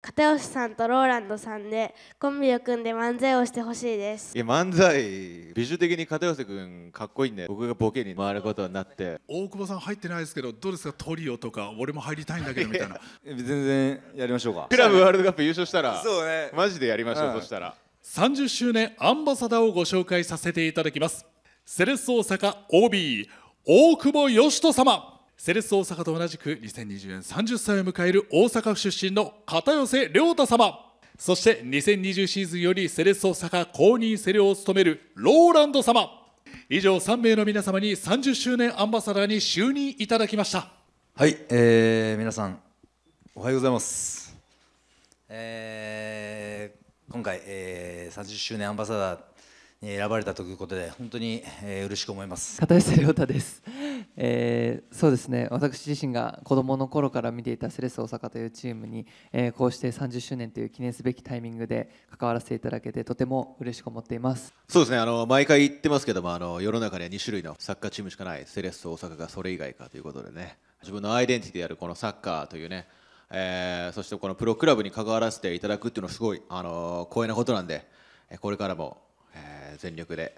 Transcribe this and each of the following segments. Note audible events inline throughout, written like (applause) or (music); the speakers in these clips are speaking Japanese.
片吉さんとローランドさんでコンビを組んで漫才をしてほしいですいや漫才美術的に片寄君かっこいいんで僕がボケに回ることになって大久保さん入ってないですけどどうですかトリオとか俺も入りたいんだけどみたいな (laughs) 全然やりましょうかクラブワールドカップ優勝したらそうねマジでやりましょう、とそしたら30周年アンバサダーをご紹介させていただきますセレッソ大阪 OB 大久保嘉人様セレッソ大阪と同じく2020年30歳を迎える大阪府出身の片寄亮太様そして2020シーズンよりセレッソ大阪公認セレを務めるローランド様以上3名の皆様に30周年アンバサダーに就任いただきましたはい、えー、皆さんおはようございます、えー、今回、えー、30周年アンバサダーに選ばれたということで本当に、えー、嬉しく思います片寄亮太ですえー、そうですね私自身が子どもの頃から見ていたセレス大阪というチームに、えー、こうして30周年という記念すべきタイミングで関わらせていただけてとても嬉しく思っていますそうですねあの毎回言ってますけどもあの世の中には2種類のサッカーチームしかないセレッソ大阪がそれ以外かということでね自分のアイデンティティであるこのサッカーというね、えー、そしてこのプロクラブに関わらせていただくっていうのはすごい、あの光栄なことなんでこれからも、え全力で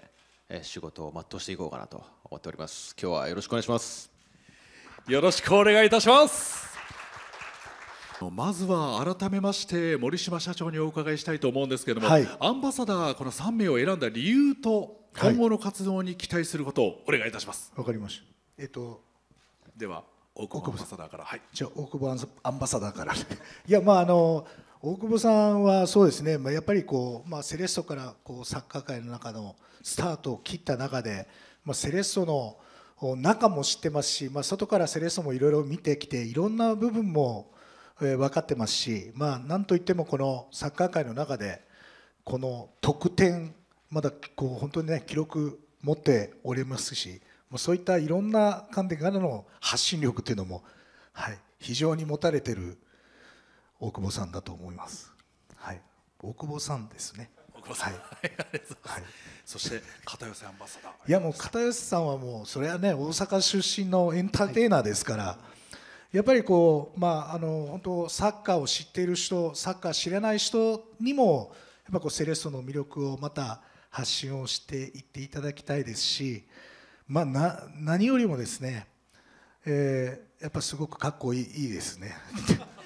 仕事を全うしていこうかなと思っております今日はよろしくお願いしますよろしくお願いいたしますまずは改めまして森島社長にお伺いしたいと思うんですけども、はい、アンバサダーこの3名を選んだ理由と今後の活動に期待することをお願いいたしますわ、はい、かりましたえっとでは大久保アンバサダーからはいじゃあ大久保アンバサダーから (laughs) いやまああの大久保さんはそうですね、まあ、やっぱりこう、まあ、セレッソからこうサッカー界の中のスタートを切った中で、まあ、セレッソの中も知ってますし、まあ、外からセレッソもいろいろ見てきていろんな部分も、え分かってますし、まあ、なんといってもこのサッカー界の中でこの得点まだこう本当にね記録持っておりますしもうそういったいろんな観点からの発信力というのも、はい、非常に持たれている大久保さんだと思います。はい、大久保さんですね。大久保さん、はい、はい、そして片寄アンバサダー。いやもう片寄さんはもうそれはね大阪出身のエンターテイナーですから。はいやっぱりこう、まあ、あの本当サッカーを知っている人サッカー知らない人にもやっぱこうセレッソの魅力をまた発信をしていっていただきたいですしまあ、何よりもですね、えー、やっぱすごくかっこいいですね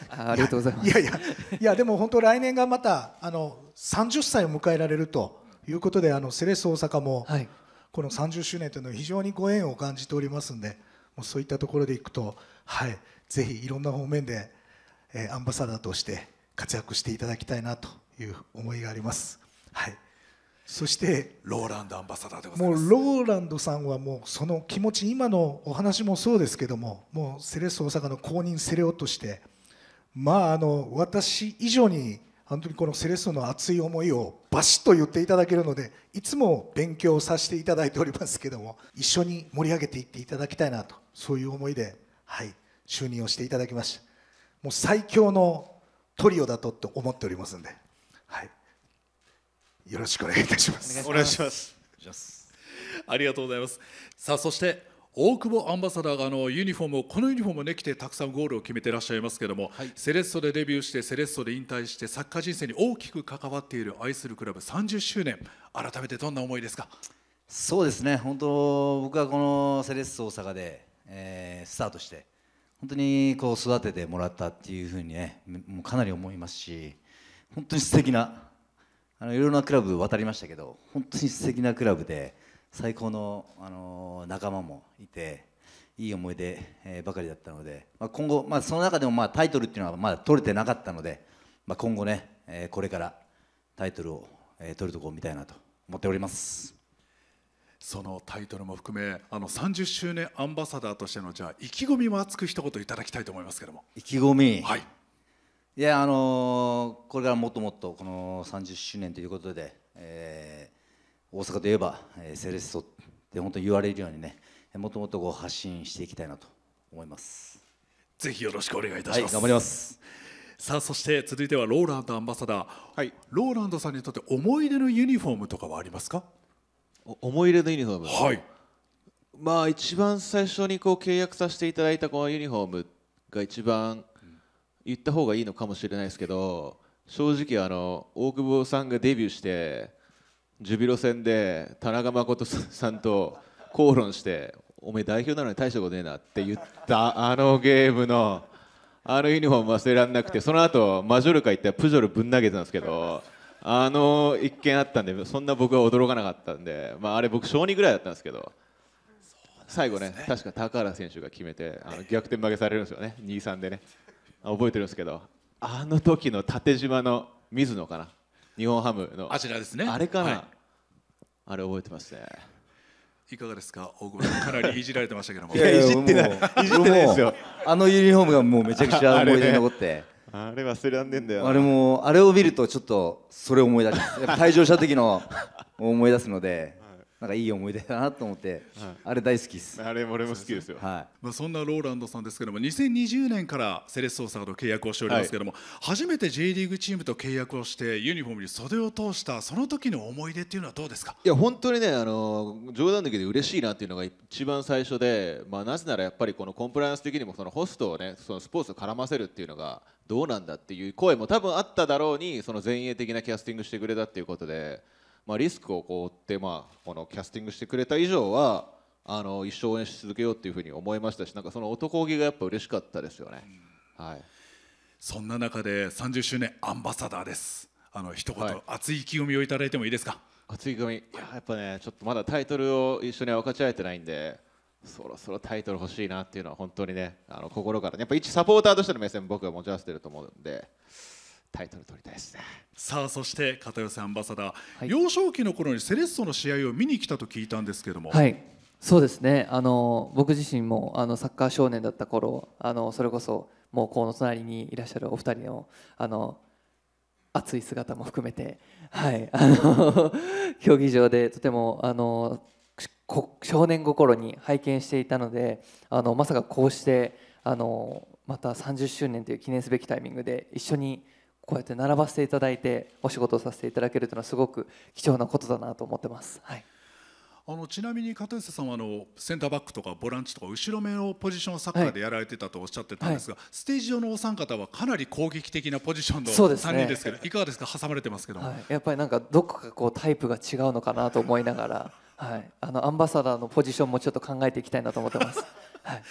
あ。ありがとうございます。いやいやいやでも本当来年がまたあの30歳を迎えられるということであのセレッソ大阪も、はい、この30周年というのは非常にご縁を感じておりますんでもうそういったところでいくと、はい、ぜひいろんな方面で、えー、アンバサダーとして活躍していただきたいなという思いがあります。はいそしてローランドアンバサダーでございますもうローランドさんはもうその気持ち今のお話もそうですけどももうセレッソ大阪の公認セレオとしてまああの私以上に本当にこのセレッソの熱い思いをバシッと言っていただけるのでいつも勉強させていただいておりますけども一緒に盛り上げていっていただきたいなとそういう思いではい就任をしていただきましたもう最強のトリオだとと思っておりますんではいよろしくお願いいたしますお願いしますありがとうございますさあそして大久保アンバサダーがあのユニフォームをこのユニフォームを、ね、着てたくさんゴールを決めていらっしゃいますけれども、はい、セレッソでデビューしてセレッソで引退してサッカー人生に大きく関わっている愛するクラブ30周年改めてどんな思いですかそうですね本当僕はこのセレッソ大阪で、えー、スタートして本当にこう育ててもらったっていうふうにねもうかなり思いますし本当に素敵なあのいろんなクラブ渡りましたけど本当に素敵なクラブで最高の、あの仲間もいていい思い出、えばかりだったので、まあ、今後、まあ、その中でもまあタイトルっていうのはまだ取れてなかったので、まあ、今後ね、えこれからタイトルを、え取るとこを見たいなと思っております。そのタイトルも含めあの30周年アンバサダーとしてのじゃあ意気込みも熱く一言いただきたいと思いますけども意気込み、はい、いやあのこれからもっともっとこの30周年ということで、えー、大阪といえば、えー、セレッソって本当に言われるようにねもっともっとこう発信していきたいなと思いますぜひよろしくお願いいたします、はい、頑張りますさあそして続いてはローランドアンバサダー、はい、ローランドさんにとって思い出のユニフォームとかはありますか思い出のユニフォームはいまあ一番最初にこう契約させていただいたこのユニフォームが一番言った方がいいのかもしれないですけど正直あの大久保さんがデビューしてジュビロ戦で田中誠さんと口論して「おめえ代表なのに大したことねえな」って言ったあのゲームのあのユニフォーム忘れられなくてその後マジョルカ行ったらプジョルぶん投げてたんですけどあの一件あったんでそんな僕は驚かなかったんで、まあ、あれ僕小2ぐらいだったんですけど。最後ね、確か高原選手が決めてあの逆転負けされるんですよね、2 3でね。覚えてるんですけどあの時の縦縞の水野かな日本ハムのあちらですねあれかな、はい、あれ覚えてますねいかがですか大久保さんかなりいじられてましたけどもいやいじってないいじってないですよあのユニフォームがもうめちゃくちゃ (laughs) 思い出に残ってあれ忘れらんねんだよあれもあれを見るとちょっとそれを思い出す退場した時の思い出すのでなんかいい思い出だなと思って、はい、あれ大好きですあれ俺も好きですよ、はい、まあ、そんなローランドさんですけども2020年からセレッソ大阪と契約をしておりますけども、はい、初めて J リーグチームと契約をしてユニフォームに袖を通したその時の思い出っていうのはどうですかいや本当にねあの冗談だけで嬉しいなっていうのが一番最初で、まあ、なぜならやっぱりこのコンプライアンス的にもそのホストをねそのスポーツを絡ませるっていうのがどうなんだっていう声も多分あっただろうにその前衛的なキャスティングしてくれたっていうことで。まあ、リスクをこう負って、まあ、このキャスティングしてくれた以上はあの一生応援し続けようというふうに思いましたしなんかその男気がやっぱ嬉しかったですよね、はい、そんな中で30周年アンバサダーですあの一言、はい、熱い意気込みをいただいてもいいですか熱い意気込みいややっぱねちょっとまだタイトルを一緒に分かち合えてないんでそろそろタイトル欲しいなっていうのは本当にねあの心から、ね、やっぱ一サポーターとしての目線僕は持ち合わせてると思うんでタイトル取りたいですねさあそして片寄アンバサダー、はい、幼少期の頃にセレッソの試合を見に来たと聞いたんですけどもはいそうですねあの僕自身もあのサッカー少年だった頃あのそれこそもうこの隣にいらっしゃるお二人のあの熱い姿も含めて、はい、あの (laughs) 競技場でとてもあの少年心に拝見していたのであのまさかこうしてあのまた30周年という記念すべきタイミングで一緒にこうやって並ばせていただいてお仕事をさせていただけるというのはすごく貴重なことだなと思ってます。はいあのちなみに片寄さんはあのセンターバックとかボランチとか後ろ目のポジションをサッカーでやられてたとおっしゃってたんですが、はいはい、ステージ上のお三方はかなり攻撃的なポジションの3人ですけど、ね、いかがですか挟まれてますけど、はい、やっぱりなんかどこかこうタイプが違うのかなと思いながら、はい、あのアンバサダーのポジションもちょっと考えていきたいなと思ってます。はい、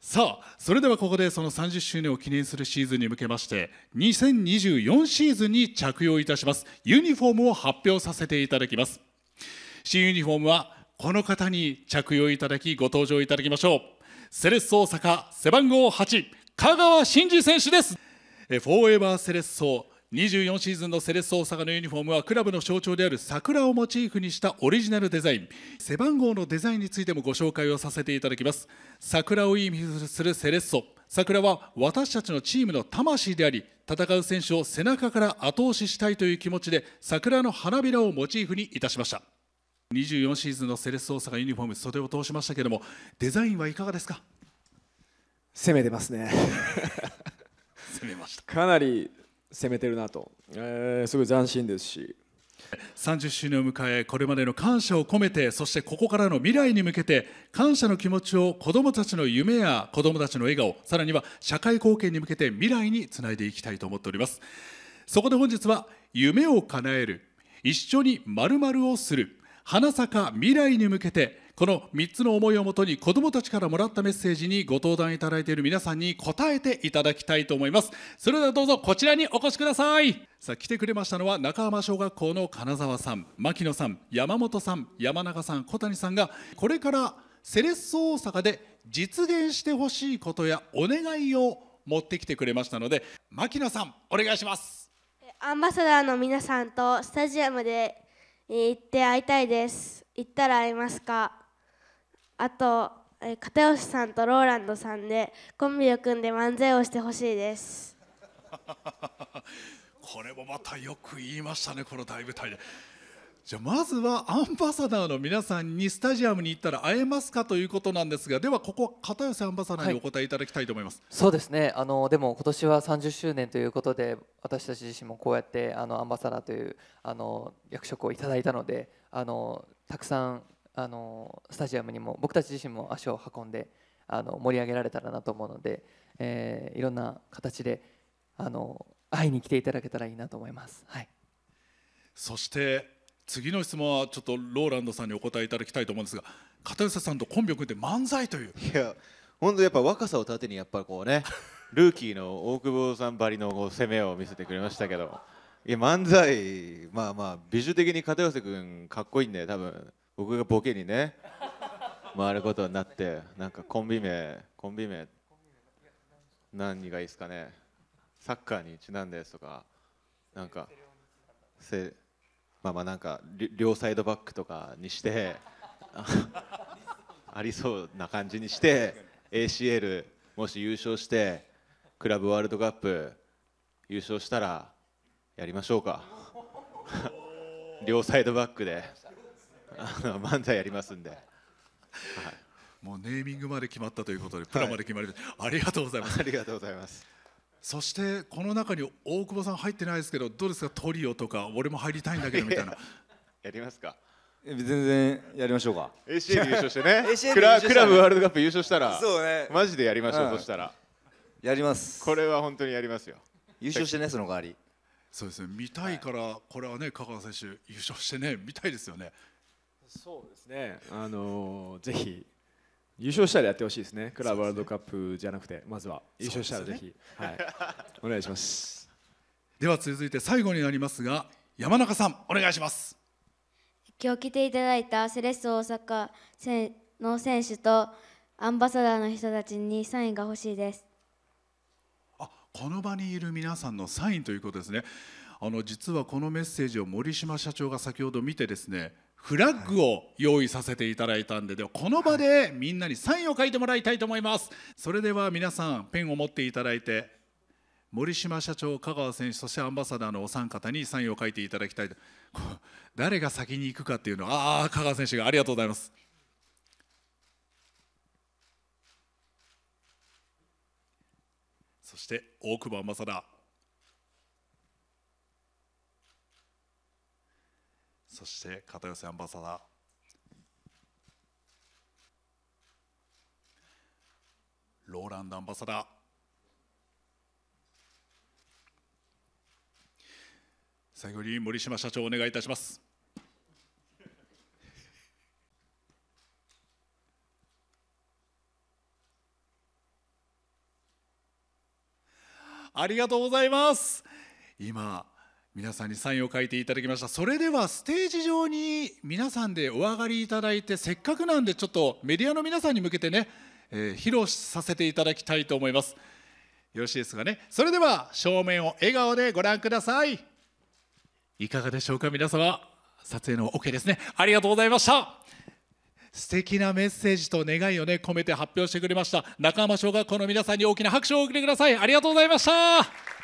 さあそれではここでその30周年を記念するシーズンに向けまして2024シーズンに着用いたしますユニフォームを発表させていただきます新ユニフォームはこの方に着用いただきご登場いただきましょうセレッソ大阪背番号8香川真司選手ですフォーエバーセレッソ24シーズンのセレッソ大阪のユニフォームはクラブの象徴である桜をモチーフにしたオリジナルデザイン背番号のデザインについてもご紹介をさせていただきます桜を意味するセレッソ桜は私たちのチームの魂であり戦う選手を背中から後押ししたいという気持ちで桜の花びらをモチーフにいたしました24シーズンのセレッソ大阪ユニフォーム袖を通しましたけれどもデザインはいかがですか攻めてますね (laughs) かなり攻めてるなと、えー、すごい斬新ですし30周年を迎えこれまでの感謝を込めてそしてここからの未来に向けて感謝の気持ちを子どもたちの夢や子どもたちの笑顔さらには社会貢献に向けて未来につないでいきたいと思っておりますそこで本日は夢を叶える一緒に〇〇をする花咲か未来に向けてこの3つの思いをもとに子どもたちからもらったメッセージにご登壇いただいている皆さんに答えていただきたいと思いますそれではどうぞこちらにお越しくださいさあ来てくれましたのは中浜小学校の金沢さん牧野さん山本さん山中さん小谷さんがこれからセレッソ大阪で実現してほしいことやお願いを持ってきてくれましたので牧野さんお願いしますアンバサダーの皆さんとスタジアムで行って会いたいです行ったら会えますかあと、え片吉さんとローランドさんでコンビを組んで漫才をしてほしいです (laughs) これもまたよく言いましたねこの大舞台で。じゃまずはアンバサダーの皆さんにスタジアムに行ったら会えますかということなんですがではここ片寄アンバサダーにお答えいただきたいと思います、はい、そうですねあのでも今年は30周年ということで私たち自身もこうやってあのアンバサダーというあの役職をいただいたのであのたくさんあのスタジアムにも僕たち自身も足を運んであの盛り上げられたらなと思うので、えー、いろんな形であの会いに来ていただけたらいいなと思います。はい、そして次の質問はちょっとローランドさんにお答えいただきたいと思うんですが片寄さんとコンビを組んで漫才といういや本当やっぱ若さを盾にやっぱこうね (laughs) ルーキーの大久保さんばりの攻めを見せてくれましたけどいや漫才まあまあ美術的に片寄君かっこいいんで多分僕がボケにね回ることになってなんかコンビ名コンビ名何がいいですかねサッカーにちなんですとかなんかせまあまあなんか両サイドバックとかにして (laughs) ありそうな感じにして ACL もし優勝してクラブワールドカップ優勝したらやりましょうか両サイドバックであ (laughs) の漫才やりますんで。はいもうネーミングまで決まったということでプラまで決まりましありがとうございますありがとうございますそしてこの中に大久保さん入ってないですけどどうですかトリオとか俺も入りたいんだけどみたいな (laughs) やりますか全然やりましょうか ACL 優勝してね (laughs) クラクラブワールドカップ優勝したらそうねマジでやりましょう、うん、したらやりますこれは本当にやりますよ優勝してねその代わりそうですね見たいから、これはね香川選手優勝してね見たいですよねそうですね、あのー、ぜひ優勝したらやってほしいですね、クラブワールドカップじゃなくて、まずは優勝したらぜひ、ね、はい、お願いします。では続いて最後になりますが、山中さん、お願いします。今日来ていただいたセレッソ大阪の選手とアンバサダーの人たちにサインが欲しいです。あ、この場にいる皆さんのサインということですね。あの実はこのメッセージを森島社長が先ほど見てですねフラッグを用意させていただいたんでではこの場でみんなにサインを書いてもらいたいと思いますそれでは皆さんペンを持っていただいて森島社長香川選手そしてアンバサダーのお三方にサインを書いていただきたい誰が先に行くかっていうのはああ香川選手がありがとうございますそして大久保アンバサダーそして片寄せアンバサダーローランドアンバサダー最後に森島社長お願いいたします。ありがとうございます。今皆さんにサインを書いていただきましたそれではステージ上に皆さんでお上がりいただいてせっかくなんでちょっとメディアの皆さんに向けてね、えー、披露させていただきたいと思いますよろしいですかねそれでは正面を笑顔でご覧くださいいかがでしょうか皆様撮影の OK ですねありがとうございました素敵なメッセージと願いをね込めて発表してくれました中浜小学校の皆さんに大きな拍手をお送りくださいありがとうございました